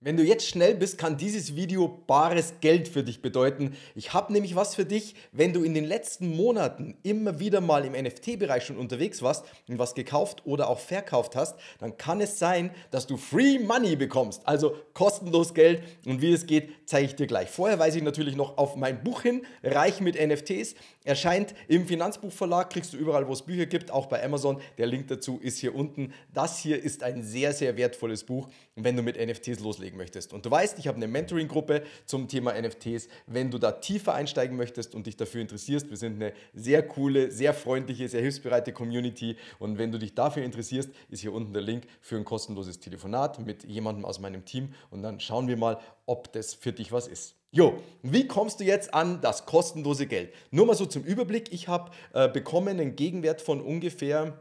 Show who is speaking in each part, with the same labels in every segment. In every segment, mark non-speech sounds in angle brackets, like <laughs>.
Speaker 1: Wenn du jetzt schnell bist, kann dieses Video bares Geld für dich bedeuten. Ich habe nämlich was für dich, wenn du in den letzten Monaten immer wieder mal im NFT-Bereich schon unterwegs warst und was gekauft oder auch verkauft hast, dann kann es sein, dass du Free Money bekommst, also kostenlos Geld. Und wie es geht, zeige ich dir gleich. Vorher weise ich natürlich noch auf mein Buch hin, Reich mit NFTs. Erscheint im Finanzbuchverlag, kriegst du überall, wo es Bücher gibt, auch bei Amazon. Der Link dazu ist hier unten. Das hier ist ein sehr, sehr wertvolles Buch, wenn du mit NFTs loslegst beteiligen möchtest. Und du weißt, ich habe eine Mentoring-Gruppe zum Thema NFTs. Wenn du da tiefer einsteigen möchtest und dich dafür interessierst, wir sind eine sehr coole, sehr freundliche, sehr hilfsbereite Community. Und wenn du dich dafür interessierst, ist hier unten der Link für ein kostenloses Telefonat mit jemandem aus meinem Team. Und dann schauen wir mal, ob das für dich was ist. Jo, wie kommst du jetzt an das kostenlose Geld? Nur mal so zum Überblick, ich habe äh, bekommen einen Gegenwert von ungefähr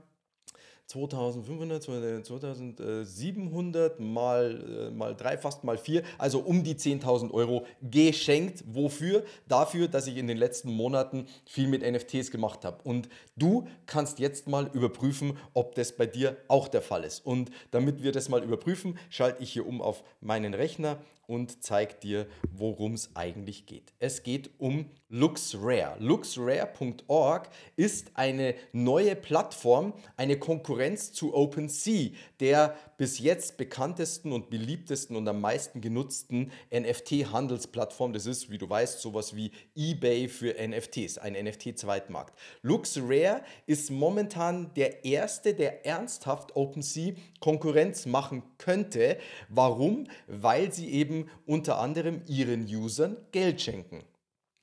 Speaker 1: 2500, 2700 äh, mal, äh, mal drei, fast mal vier, also um die 10.000 Euro geschenkt. Wofür? Dafür, dass ich in den letzten Monaten viel mit NFTs gemacht habe. Und du kannst jetzt mal überprüfen, ob das bei dir auch der Fall ist. Und damit wir das mal überprüfen, schalte ich hier um auf meinen Rechner und zeigt dir, worum es eigentlich geht. Es geht um LuxRare. LuxRare.org ist eine neue Plattform, eine Konkurrenz zu OpenSea, der bis jetzt bekanntesten und beliebtesten und am meisten genutzten NFT-Handelsplattform. Das ist, wie du weißt, sowas wie eBay für NFTs, ein NFT-Zweitmarkt. LuxRare ist momentan der erste, der ernsthaft OpenSea Konkurrenz machen könnte. Warum? Weil sie eben eben unter anderem ihren Usern Geld schenken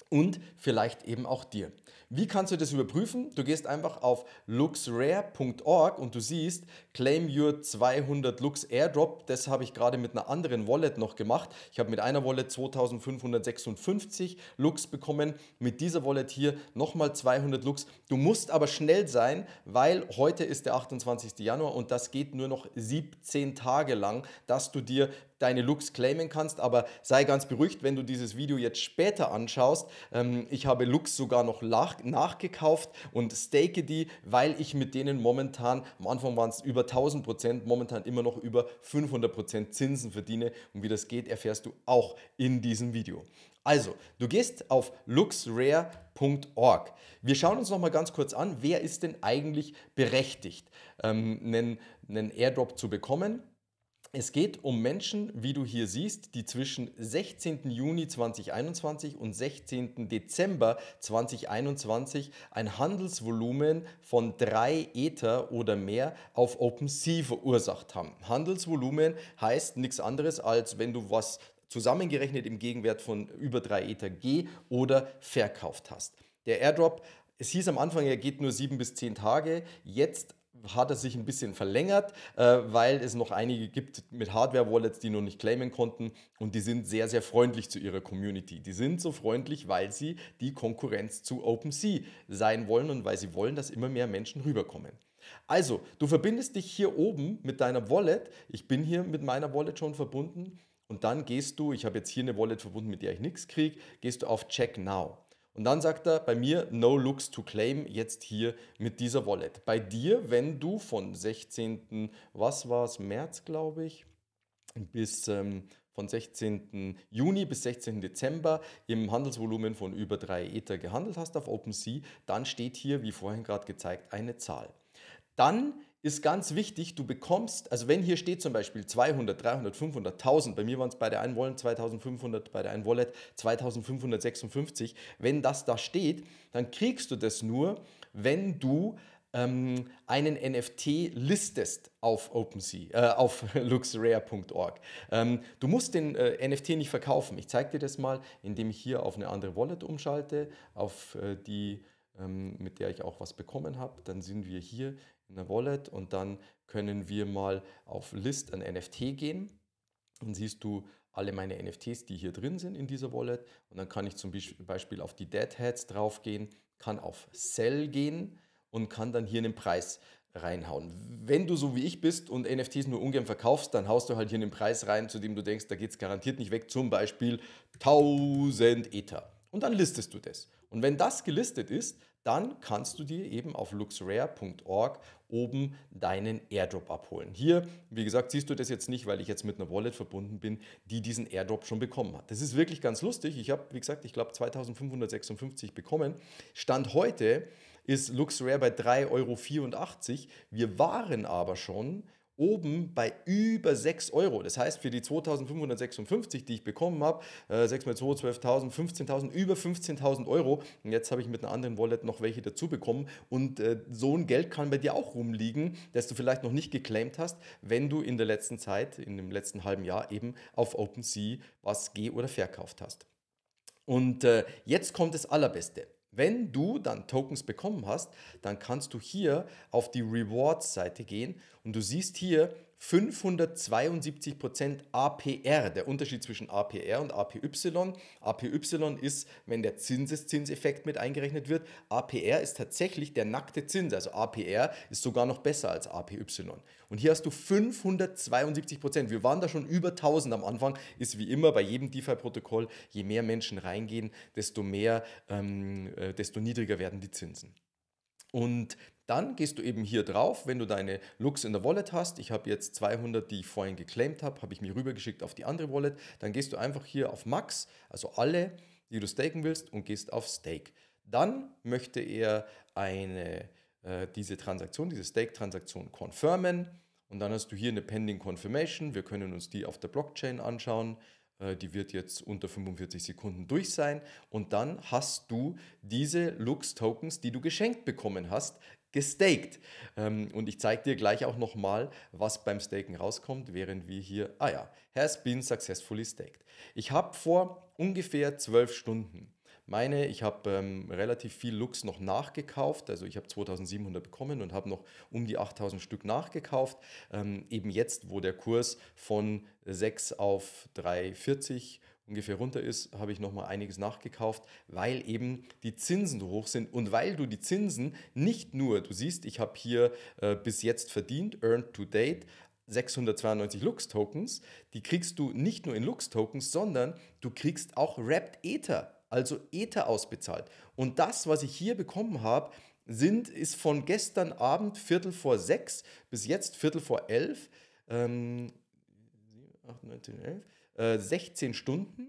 Speaker 1: und vielleicht eben auch dir. Wie kannst du das überprüfen? Du gehst einfach auf luxrare.org und du siehst Claim Your 200 Lux Airdrop. Das habe ich gerade mit einer anderen Wallet noch gemacht. Ich habe mit einer Wallet 2556 Lux bekommen, mit dieser Wallet hier nochmal 200 Lux. Du musst aber schnell sein, weil heute ist der 28. Januar und das geht nur noch 17 Tage lang, dass du dir deine Looks claimen kannst. Aber sei ganz beruhigt, wenn du dieses Video jetzt später anschaust. Ähm, ich habe Looks sogar noch nachgekauft und stake die, weil ich mit denen momentan, am Anfang waren es über 1000 Prozent, momentan immer noch über 500 Prozent Zinsen verdiene. Und wie das geht, erfährst du auch in diesem Video. Also, du gehst auf luxrare.org. Wir schauen uns nochmal ganz kurz an, wer ist denn eigentlich berechtigt, ähm, einen, einen Airdrop zu bekommen. Es geht um Menschen, wie du hier siehst, die zwischen 16. Juni 2021 und 16. Dezember 2021 ein Handelsvolumen von drei Ether oder mehr auf OpenSea verursacht haben. Handelsvolumen heißt nichts anderes, als wenn du was zusammengerechnet im Gegenwert von über drei Ether G oder verkauft hast. Der Airdrop es hieß am Anfang, er geht nur sieben bis zehn Tage. Jetzt hat er sich ein bisschen verlängert, äh, weil es noch einige gibt mit Hardware-Wallets, die noch nicht claimen konnten und die sind sehr, sehr freundlich zu ihrer Community. Die sind so freundlich, weil sie die Konkurrenz zu OpenSea sein wollen und weil sie wollen, dass immer mehr Menschen rüberkommen. Also, du verbindest dich hier oben mit deiner Wallet. Ich bin hier mit meiner Wallet schon verbunden. Und dann gehst du, ich habe jetzt hier eine Wallet verbunden, mit der ich nichts kriege, gehst du auf Check Now. Und dann sagt er bei mir No Looks to Claim jetzt hier mit dieser Wallet. Bei dir, wenn du von 16. was war es, März, glaube ich, bis ähm, von 16. Juni bis 16. Dezember im Handelsvolumen von über 3 Ether gehandelt hast auf OpenSea, dann steht hier, wie vorhin gerade gezeigt, eine Zahl. Dann ist ganz wichtig, du bekommst, also wenn hier steht zum Beispiel 200, 300, 500, 1000, bei mir waren es bei der einen Wallet 2500, bei der einen Wallet 2556, wenn das da steht, dann kriegst du das nur, wenn du ähm, einen NFT listest auf OpenSea, äh, auf <laughs> luxrare.org. Ähm, du musst den äh, NFT nicht verkaufen. Ich zeige dir das mal, indem ich hier auf eine andere Wallet umschalte, auf äh, die ähm, mit der ich auch was bekommen habe. Dann sind wir hier in der Wallet und dann können wir mal auf List an NFT gehen. Dann siehst du alle meine NFTs, die hier drin sind in dieser Wallet. Und dann kann ich zum Beispiel auf die Deadheads draufgehen, kann auf Sell gehen und kann dann hier einen Preis reinhauen. Wenn du so wie ich bist und NFTs nur ungern verkaufst, dann haust du halt hier einen Preis rein, zu dem du denkst, da geht es garantiert nicht weg, zum Beispiel 1000 Ether. Und dann listest du das. Und wenn das gelistet ist, dann kannst du dir eben auf luxrare.org oben deinen Airdrop abholen. Hier, wie gesagt, siehst du das jetzt nicht, weil ich jetzt mit einer Wallet verbunden bin, die diesen Airdrop schon bekommen hat. Das ist wirklich ganz lustig. Ich habe, wie gesagt, ich glaube 2556 bekommen. Stand heute ist LuxRare bei 3,84 Euro. Wir waren aber schon oben bei über 6 Euro. Das heißt, für die 2556, die ich bekommen habe, 6 äh, mal 2, 12.000, 15.000, über 15.000 Euro. Und jetzt habe ich mit einer anderen Wallet noch welche dazu bekommen. Und äh, so ein Geld kann bei dir auch rumliegen, das du vielleicht noch nicht geclaimt hast, wenn du in der letzten Zeit, in dem letzten halben Jahr eben auf OpenSea was geh- oder verkauft hast. Und äh, jetzt kommt das Allerbeste. Wenn du dann Tokens bekommen hast, dann kannst du hier auf die Rewards-Seite gehen und du siehst hier, 572% APR. Der Unterschied zwischen APR und APY. APY ist, wenn der Zinseszinseffekt mit eingerechnet wird. APR ist tatsächlich der nackte Zins. Also APR ist sogar noch besser als APY. Und hier hast du 572%. Wir waren da schon über 1000 am Anfang. Ist wie immer bei jedem DeFi-Protokoll, je mehr Menschen reingehen, desto mehr, ähm, äh, desto niedriger werden die Zinsen. Und dann gehst du eben hier drauf, wenn du deine Lux in der Wallet hast. Ich habe jetzt 200, die ich vorhin geclaimed habe, habe ich mir rübergeschickt auf die andere Wallet. Dann gehst du einfach hier auf Max, also alle, die du staken willst und gehst auf Stake. Dann möchte er eine, äh, diese Transaktion, diese Stake-Transaktion confirmen. Und dann hast du hier eine Pending Confirmation. Wir können uns die auf der Blockchain anschauen. Äh, die wird jetzt unter 45 Sekunden durch sein. Und dann hast du diese Lux-Tokens, die du geschenkt bekommen hast, gesteakt. Ähm, und ich zeige dir gleich auch nochmal, was beim Staken rauskommt, während wir hier, ah ja, has been successfully staked. Ich habe vor ungefähr zwölf Stunden meine, ich habe ähm, relativ viel Lux noch nachgekauft, also ich habe 2700 bekommen und habe noch um die 8000 Stück nachgekauft, ähm, eben jetzt, wo der Kurs von 6 auf 340 ungefähr runter ist, habe ich nochmal einiges nachgekauft, weil eben die Zinsen so hoch sind und weil du die Zinsen nicht nur, du siehst, ich habe hier äh, bis jetzt verdient, earned to date, 692 Lux Tokens, die kriegst du nicht nur in Lux Tokens, sondern du kriegst auch Wrapped Ether, also Ether ausbezahlt. Und das, was ich hier bekommen habe, sind, ist von gestern Abend Viertel vor sechs bis jetzt Viertel vor elf, ähm, 8, 19, 11, 16 äh, Stunden.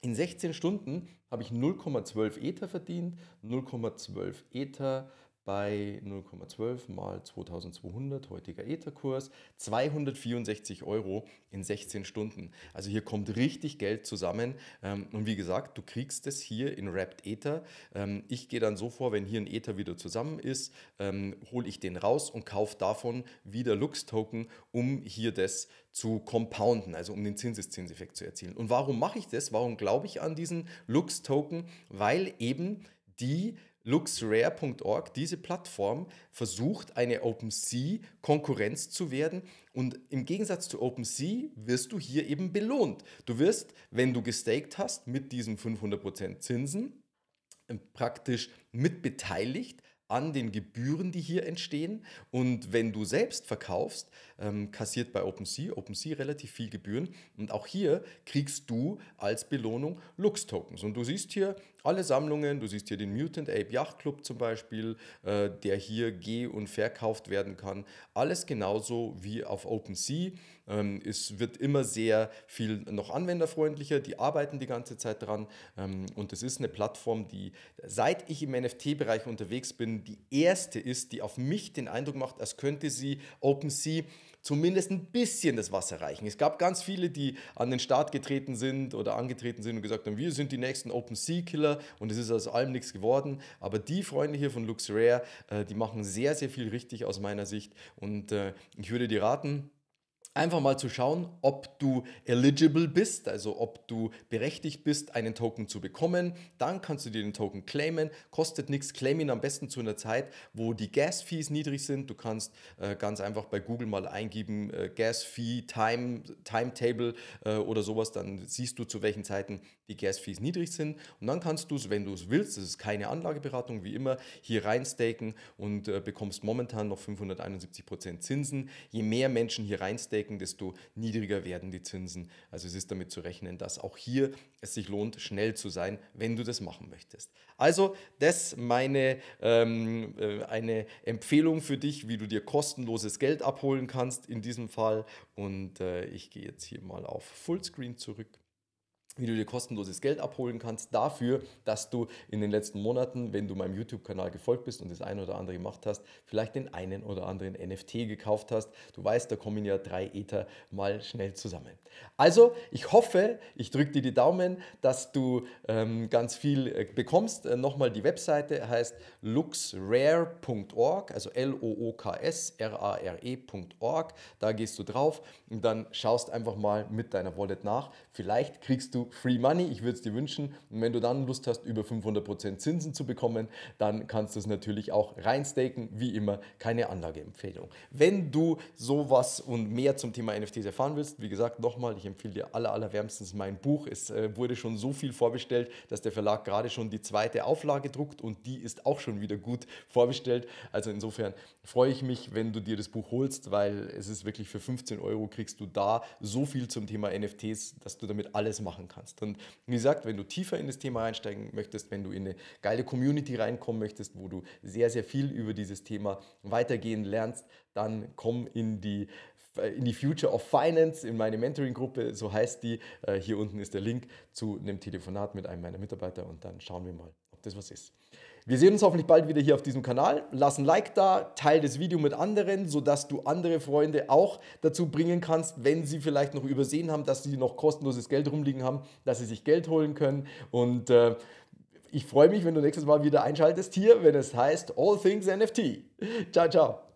Speaker 1: In 16 Stunden habe ich 0,12 Ether verdient, 0,12 Ether bei 0,12 mal 2200, heutiger Etherkurs, 264 Euro in 16 Stunden. Also hier kommt richtig Geld zusammen. Ähm, und wie gesagt, du kriegst es hier in Wrapped Ether. Ähm, ich gehe dann so vor, wenn hier ein Ether wieder zusammen ist, ähm, hole ich den raus und kaufe davon wieder Lux-Token, um hier das zu compounden, also um den Zinseszinseffekt zu erzielen. Und warum mache ich das? Warum glaube ich an diesen Lux-Token? Weil eben die LuxRare.org, diese Plattform, versucht eine OpenSea-Konkurrenz zu werden und im Gegensatz zu OpenSea wirst du hier eben belohnt. Du wirst, wenn du gestaked hast mit diesen 500% Zinsen, äh, praktisch mitbeteiligt an den Gebühren, die hier entstehen. Und wenn du selbst verkaufst, ähm, kassiert bei OpenSea, OpenSea relativ viel Gebühren. Und auch hier kriegst du als Belohnung Lux-Tokens. Und du siehst hier alle Sammlungen, du siehst hier den Mutant Ape Yacht Club zum Beispiel, äh, der hier geh- und verkauft werden kann. Alles genauso wie auf OpenSea. Ähm, es wird immer sehr viel noch anwenderfreundlicher, die arbeiten die ganze Zeit dran ähm, und es ist eine Plattform, die seit ich im NFT-Bereich unterwegs bin, die erste ist, die auf mich den Eindruck macht, als könnte sie OpenSea zumindest ein bisschen das Wasser reichen. Es gab ganz viele, die an den Start getreten sind oder angetreten sind und gesagt haben, wir sind die nächsten Open Sea Killer und es ist aus allem nichts geworden. Aber die Freunde hier von LuxRare, äh, die machen sehr, sehr viel richtig aus meiner Sicht und äh, ich würde dir raten, einfach mal zu schauen, ob du eligible bist, also ob du berechtigt bist, einen Token zu bekommen. Dann kannst du dir den Token claimen. Kostet nichts, claim ihn am besten zu einer Zeit, wo die Gas-Fees niedrig sind. Du kannst äh, ganz einfach bei Google mal eingeben, äh, Gas-Fee, Time, Timetable äh, oder sowas. Dann siehst du, zu welchen Zeiten die Gas-Fees niedrig sind. Und dann kannst du es, wenn du es willst, das ist keine Anlageberatung, wie immer, hier reinstaken und äh, bekommst momentan noch 571% Zinsen. Je mehr Menschen hier reinstaken, anstecken, desto niedriger werden die Zinsen. Also es ist damit zu rechnen, dass auch hier es sich lohnt, schnell zu sein, wenn du das machen möchtest. Also das meine ähm, äh, eine Empfehlung für dich, wie du dir kostenloses Geld abholen kannst in diesem Fall. Und äh, ich gehe jetzt hier mal auf Fullscreen zurück wie du dir kostenloses Geld abholen kannst dafür, dass du in den letzten Monaten, wenn du meinem YouTube-Kanal gefolgt bist und das eine oder andere gemacht hast, vielleicht den einen oder anderen NFT gekauft hast. Du weißt, da kommen ja drei Ether mal schnell zusammen. Also, ich hoffe, ich drücke dir die Daumen, dass du ähm, ganz viel äh, bekommst. Äh, Nochmal die Webseite heißt luxrare.org, also L-O-O-K-S-R-A-R-E.org. Da gehst du drauf und dann schaust einfach mal mit deiner Wallet nach. Vielleicht kriegst du Free Money. Ich würde es dir wünschen. Und wenn du dann Lust hast, über 500% Zinsen zu bekommen, dann kannst du es natürlich auch reinstaken. Wie immer, keine Anlageempfehlung. Wenn du sowas und mehr zum Thema NFTs erfahren willst, wie gesagt, nochmal, ich empfehle dir aller, allerwärmstens mein Buch. Es äh, wurde schon so viel vorbestellt, dass der Verlag gerade schon die zweite Auflage druckt und die ist auch schon wieder gut vorbestellt. Also insofern freue ich mich, wenn du dir das Buch holst, weil es ist wirklich für 15 Euro kriegst du da so viel zum Thema NFTs, dass du damit alles machen kannst kannst. Und wie gesagt, wenn du tiefer in das Thema einsteigen möchtest, wenn du in eine geile Community reinkommen möchtest, wo du sehr, sehr viel über dieses Thema weitergehen lernst, dann komm in die äh, in die Future of Finance, in meine Mentoring-Gruppe, so heißt die. Äh, hier unten ist der Link zu einem Telefonat mit einem meiner Mitarbeiter und dann schauen wir mal, ob das was ist. Wir sehen uns hoffentlich bald wieder hier auf diesem Kanal. Lass ein Like da, teile das Video mit anderen, sodass du andere Freunde auch dazu bringen kannst, wenn sie vielleicht noch übersehen haben, dass sie noch kostenloses Geld rumliegen haben, dass sie sich Geld holen können. Und äh, ich freue mich, wenn du nächstes Mal wieder einschaltest hier, wenn es heißt All Things NFT. Ciao, ciao.